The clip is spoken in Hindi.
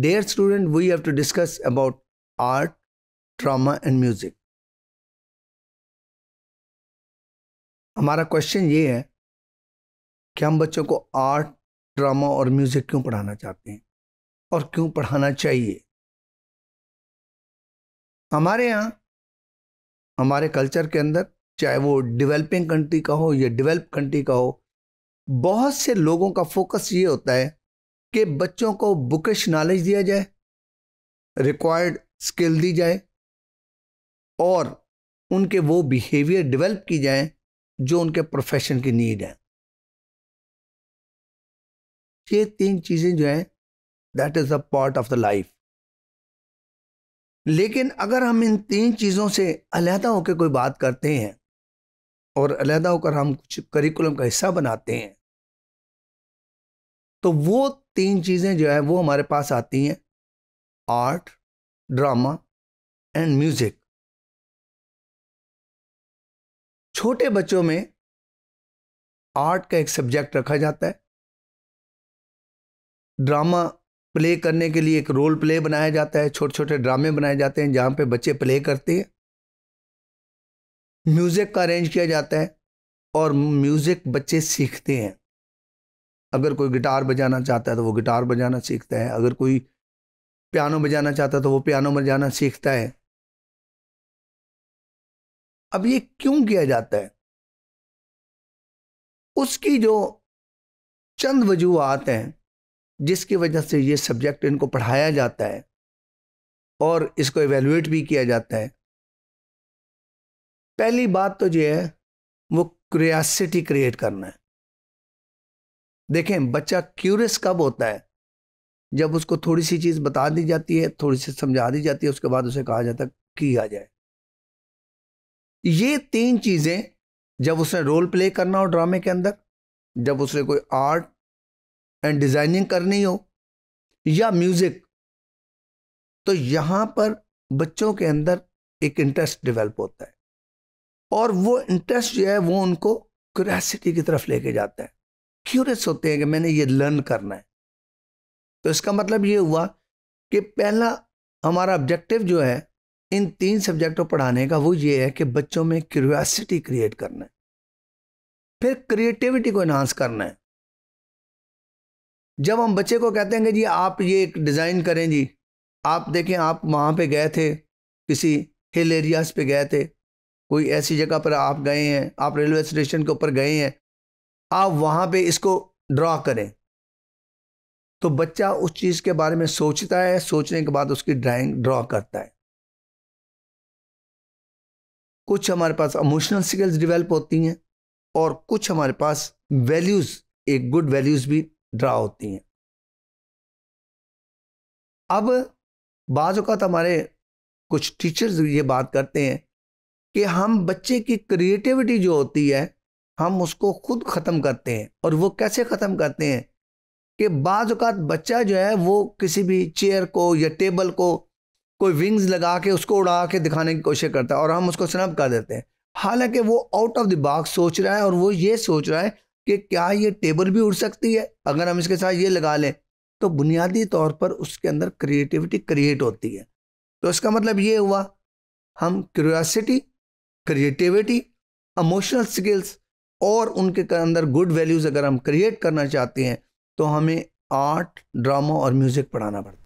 Dear student, we have to discuss about art, drama and music. हमारा क्वेश्चन ये है कि हम बच्चों को आर्ट ड्रामा और म्यूजिक क्यों पढ़ाना चाहते हैं और क्यों पढ़ाना चाहिए हमारे यहाँ हमारे कल्चर के अंदर चाहे वो डेवलपिंग कंट्री का हो या डेवलप कंट्री का हो बहुत से लोगों का फोकस ये होता है कि बच्चों को बुकिश नॉलेज दिया जाए रिक्वायर्ड स्किल दी जाए और उनके वो बिहेवियर डेवलप की जाए जो उनके प्रोफेशन की नीड है ये तीन चीज़ें जो हैं that is a part of the life लेकिन अगर हम इन तीन चीज़ों से अलहदा होकर कोई बात करते हैं और अलहदा होकर हम कुछ करिकुलम का हिस्सा बनाते हैं तो वो तीन चीज़ें जो हैं वो हमारे पास आती हैं आर्ट ड्रामा एंड म्यूज़िक छोटे बच्चों में आर्ट का एक सब्जेक्ट रखा जाता है ड्रामा प्ले करने के लिए एक रोल प्ले बनाया जाता है छोटे छोटे ड्रामे बनाए जाते हैं जहाँ पे बच्चे प्ले करते हैं म्यूज़िक का अरेंज किया जाता है और म्यूज़िक बच्चे सीखते हैं अगर कोई गिटार बजाना चाहता है तो वो गिटार बजाना सीखता है अगर कोई पियानो बजाना चाहता है तो वो पियानो बजाना सीखता है अब ये क्यों किया जाता है उसकी जो चंद वजूहत हैं जिसकी वजह से ये सब्जेक्ट इनको पढ़ाया जाता है और इसको एवेलुएट भी किया जाता है पहली बात तो ये है वो क्रियासिटी क्रिएट करना है देखें बच्चा क्यूरियस कब होता है जब उसको थोड़ी सी चीज़ बता दी जाती है थोड़ी सी समझा दी जाती है उसके बाद उसे कहा जाता है किया जाए ये तीन चीज़ें जब उसने रोल प्ले करना हो ड्रामे के अंदर जब उसने कोई आर्ट एंड डिज़ाइनिंग करनी हो या म्यूज़िक तो यहाँ पर बच्चों के अंदर एक इंटरेस्ट डेवलप होता है और वो इंटरेस्ट जो है वो उनको क्यूरसिटी की तरफ लेके जाता है क्यूरियस होते हैं कि मैंने ये लर्न करना है तो इसका मतलब ये हुआ कि पहला हमारा ऑब्जेक्टिव जो है इन तीन सब्जेक्टों पढ़ाने का वो ये है कि बच्चों में क्यूरियासिटी क्रिएट करना है फिर क्रिएटिविटी को इन्हांस करना है जब हम बच्चे को कहते हैं कि जी आप ये एक डिज़ाइन करें जी आप देखें आप वहाँ पे गए थे किसी हिल एरियाज पे गए थे कोई ऐसी जगह पर आप गए हैं आप रेलवे स्टेशन के ऊपर गए हैं आप वहाँ पे इसको ड्रॉ करें तो बच्चा उस चीज़ के बारे में सोचता है सोचने के बाद उसकी ड्राइंग ड्रॉ करता है कुछ हमारे पास इमोशनल स्किल्स डिवेलप होती हैं और कुछ हमारे पास वैल्यूज़ एक गुड वैल्यूज़ भी ड्रा होती हैं अब बाज़त हमारे कुछ टीचर्स ये बात करते हैं कि हम बच्चे की क्रिएटिविटी जो होती है हम उसको खुद ख़त्म करते हैं और वो कैसे ख़त्म करते हैं कि बाज़ात बच्चा जो है वो किसी भी चेयर को या टेबल को कोई विंग्स लगा के उसको उड़ा के दिखाने की कोशिश करता है और हम उसको स्नप कर देते हैं हालांकि वो आउट ऑफ द बॉक्स सोच रहा है और वो ये सोच रहा है कि क्या ये टेबल भी उड़ सकती है अगर हम इसके साथ ये लगा लें तो बुनियादी तौर पर उसके अंदर क्रिएटिविटी क्रिएट होती है तो इसका मतलब ये हुआ हम क्यूरियासिटी क्रिएटिविटी इमोशनल स्किल्स और उनके अंदर गुड वैल्यूज़ अगर हम क्रिएट करना चाहते हैं तो हमें आर्ट ड्रामा और म्यूज़िक पढ़ाना पड़ता है